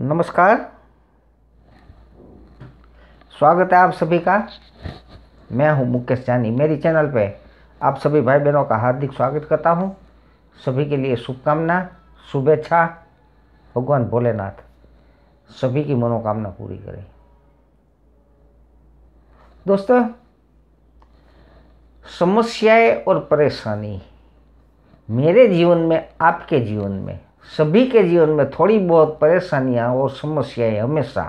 नमस्कार स्वागत है आप सभी का मैं हूं मुकेश जानी मेरी चैनल पे आप सभी भाई बहनों का हार्दिक स्वागत करता हूं सभी के लिए शुभकामना शुभेच्छा भगवान भोलेनाथ सभी की मनोकामना पूरी करें दोस्तों समस्याएं और परेशानी मेरे जीवन में आपके जीवन में सभी के जीवन में थोड़ी बहुत परेशानियाँ और समस्याएं हमेशा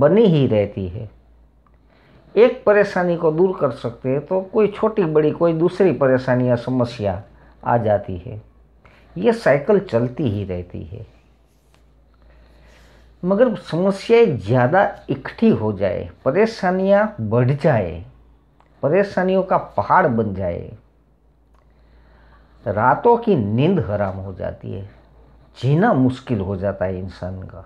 बनी ही रहती है एक परेशानी को दूर कर सकते हैं तो कोई छोटी बड़ी कोई दूसरी परेशानी या समस्या आ जाती है ये साइकिल चलती ही रहती है मगर समस्याएं ज़्यादा इकट्ठी हो जाए परेशानियां बढ़ जाए परेशानियों का पहाड़ बन जाए रातों की नींद हराम हो जाती है जीना मुश्किल हो जाता है इंसान का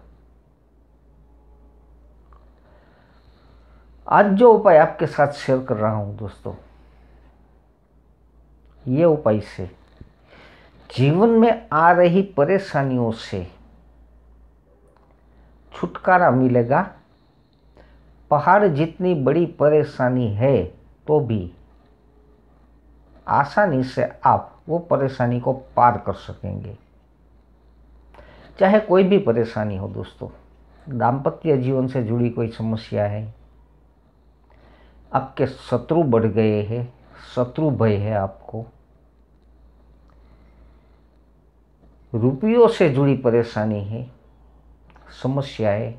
आज जो उपाय आपके साथ शेयर कर रहा हूं दोस्तों ये उपाय से जीवन में आ रही परेशानियों से छुटकारा मिलेगा पहाड़ जितनी बड़ी परेशानी है तो भी आसानी से आप वो परेशानी को पार कर सकेंगे चाहे कोई भी परेशानी हो दोस्तों दाम्पत्य जीवन से जुड़ी कोई समस्या है आपके शत्रु बढ़ गए हैं शत्रु भय है आपको रुपयों से जुड़ी परेशानी है समस्या है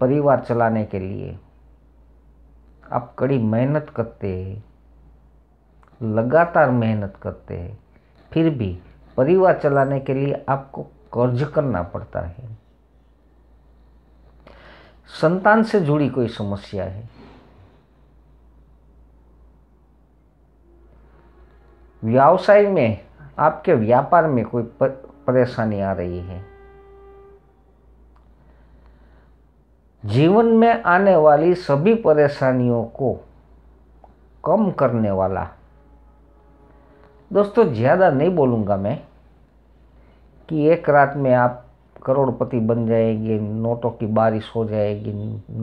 परिवार चलाने के लिए आप कड़ी मेहनत करते हैं लगातार मेहनत करते हैं फिर भी परिवार चलाने के लिए आपको कर्ज करना पड़ता है संतान से जुड़ी कोई समस्या है व्यवसाय में आपके व्यापार में कोई परेशानी आ रही है जीवन में आने वाली सभी परेशानियों को कम करने वाला दोस्तों ज़्यादा नहीं बोलूँगा मैं कि एक रात में आप करोड़पति बन जाएंगे नोटों की बारिश हो जाएगी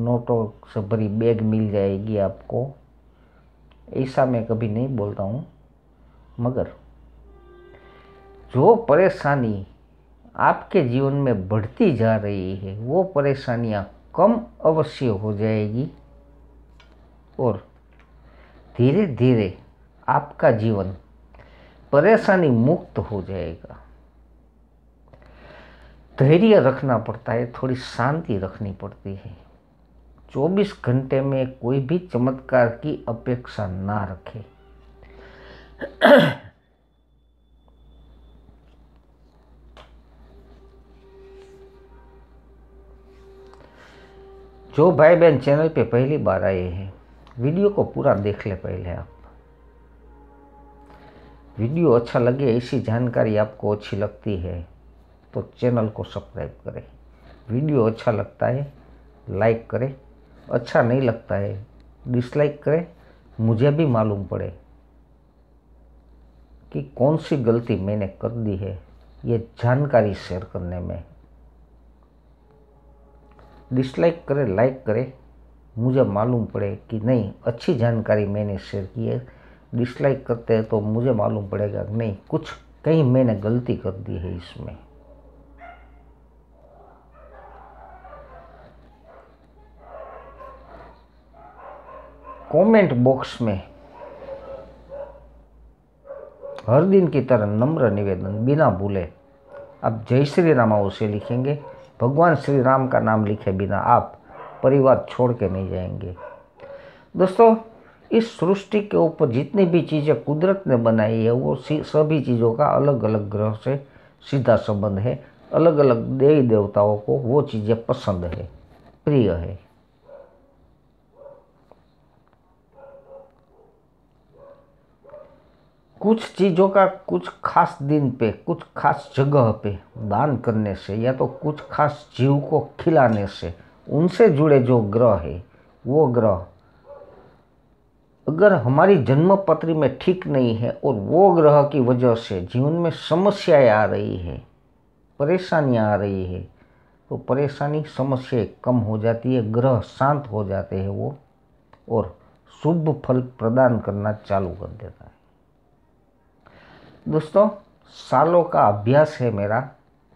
नोटों से भरी बैग मिल जाएगी आपको ऐसा मैं कभी नहीं बोलता हूँ मगर जो परेशानी आपके जीवन में बढ़ती जा रही है वो परेशानियाँ कम अवश्य हो जाएगी और धीरे धीरे आपका जीवन परेशानी मुक्त हो जाएगा धैर्य रखना पड़ता है थोड़ी शांति रखनी पड़ती है 24 घंटे में कोई भी चमत्कार की अपेक्षा ना रखे जो भाई बहन चैनल पे पहली बार आए हैं वीडियो को पूरा देख ले पहले आप वीडियो अच्छा लगे ऐसी जानकारी आपको अच्छी लगती है तो चैनल को सब्सक्राइब करें वीडियो अच्छा लगता है लाइक करें अच्छा नहीं लगता है डिसलाइक करें मुझे भी मालूम पड़े कि कौन सी गलती मैंने कर दी है ये जानकारी शेयर करने में डिसलाइक करें लाइक करें मुझे मालूम पड़े कि नहीं अच्छी जानकारी मैंने शेयर की है डिसलाइक करते हैं तो मुझे मालूम पड़ेगा नहीं कुछ कहीं मैंने गलती कर दी है इसमें कमेंट बॉक्स में हर दिन की तरह नम्र निवेदन बिना भूले आप जय श्री राम उसे लिखेंगे भगवान श्री राम का नाम लिखे बिना आप परिवार छोड़ के नहीं जाएंगे दोस्तों इस सृष्टि के ऊपर जितनी भी चीज़ें कुदरत ने बनाई है वो सभी चीज़ों का अलग अलग ग्रह से सीधा संबंध है अलग अलग देवी देवताओं को वो चीज़ें पसंद है प्रिय है कुछ चीज़ों का कुछ खास दिन पे कुछ खास जगह पे दान करने से या तो कुछ खास जीव को खिलाने से उनसे जुड़े जो ग्रह है वो ग्रह अगर हमारी जन्म पत्री में ठीक नहीं है और वो ग्रह की वजह से जीवन में समस्याएं आ रही है परेशानियाँ आ रही है तो परेशानी समस्याएं कम हो जाती है ग्रह शांत हो जाते हैं वो और शुभ फल प्रदान करना चालू कर देता है दोस्तों सालों का अभ्यास है मेरा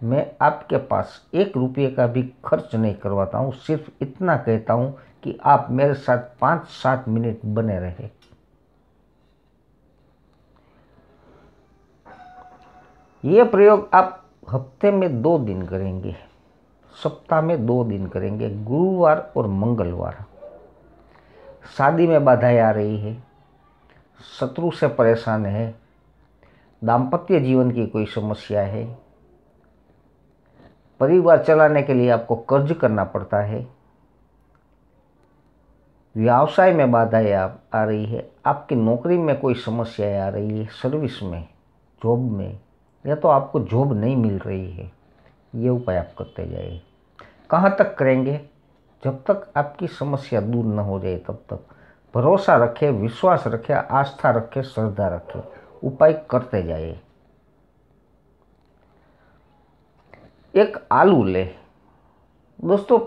मैं आपके पास एक रुपये का भी खर्च नहीं करवाता हूँ सिर्फ इतना कहता हूँ कि आप मेरे साथ पाँच सात मिनट बने रहे ये प्रयोग आप हफ्ते में दो दिन करेंगे सप्ताह में दो दिन करेंगे गुरुवार और मंगलवार शादी में बाधाएं आ रही है शत्रु से परेशान है दाम्पत्य जीवन की कोई समस्या है परिवार चलाने के लिए आपको कर्ज करना पड़ता है व्यवसाय में बाधाएं आ रही है आपकी नौकरी में कोई समस्याएं आ रही है सर्विस में जॉब में या तो आपको जॉब नहीं मिल रही है ये उपाय आप करते जाइए कहाँ तक करेंगे जब तक आपकी समस्या दूर न हो जाए तब तक भरोसा रखें विश्वास रखें आस्था रखें श्रद्धा रखें उपाय करते जाइए एक आलू ले दोस्तों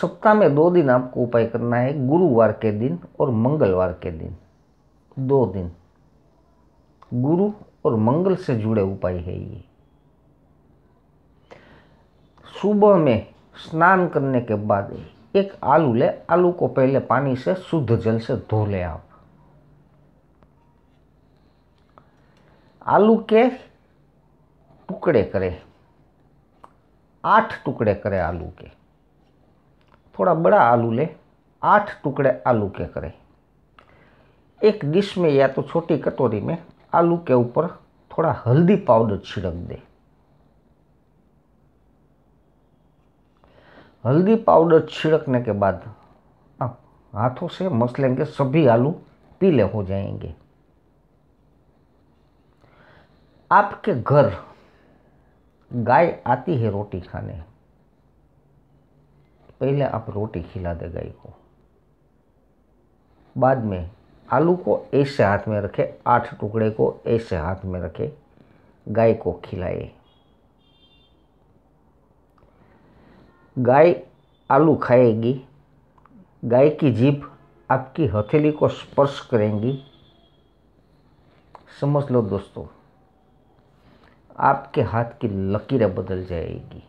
सप्ताह में दो दिन आपको उपाय करना है गुरुवार के दिन और मंगलवार के दिन दो दिन गुरु और मंगल से जुड़े उपाय है ये सुबह में स्नान करने के बाद एक आलू ले आलू को पहले पानी से शुद्ध जल से धो ले आप आलू के टुकड़े करें आठ टुकड़े करें आलू के थोड़ा बड़ा आलू ले आठ टुकड़े आलू के करें एक डिश में या तो छोटी कटोरी में आलू के ऊपर थोड़ा हल्दी पाउडर छिड़क दे हल्दी पाउडर छिड़कने के बाद आप हाथों से मस लेंगे सभी आलू पीले हो जाएंगे आपके घर गाय आती है रोटी खाने पहले आप रोटी खिला दे गाय को बाद में आलू को ऐसे हाथ में रखे आठ टुकड़े को ऐसे हाथ में रखे गाय को खिलाए गाय आलू खाएगी गाय की जीभ आपकी हथेली को स्पर्श करेंगी समझ लो दोस्तों आपके हाथ की लकीरें बदल जाएगी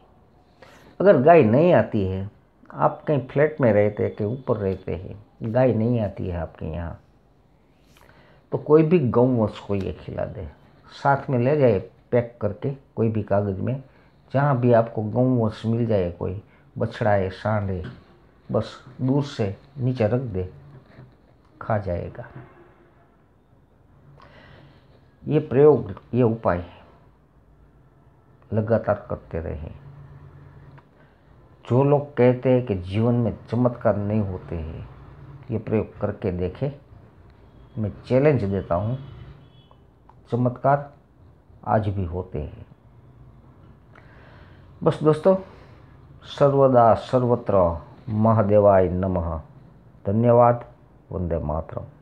अगर गाय नहीं आती है आप कहीं फ्लैट में रहते हैं कहीं ऊपर रहते हैं गाय नहीं आती है आपके यहाँ तो कोई भी गऊ उसको ये खिला दे साथ में ले जाए पैक करके कोई भी कागज़ में जहाँ भी आपको गऊ वंश मिल जाए कोई बछड़ा है सांड है बस दूर से नीचे रख दे खा जाएगा ये प्रयोग ये उपाय है लगातार करते रहें जो लोग कहते हैं कि जीवन में चमत्कार नहीं होते हैं ये प्रयोग करके देखें मैं चैलेंज देता हूँ चमत्कार आज भी होते हैं बस दोस्तों सर्वदा सर्वत्र महादेवाय नमः धन्यवाद वंदे मातरम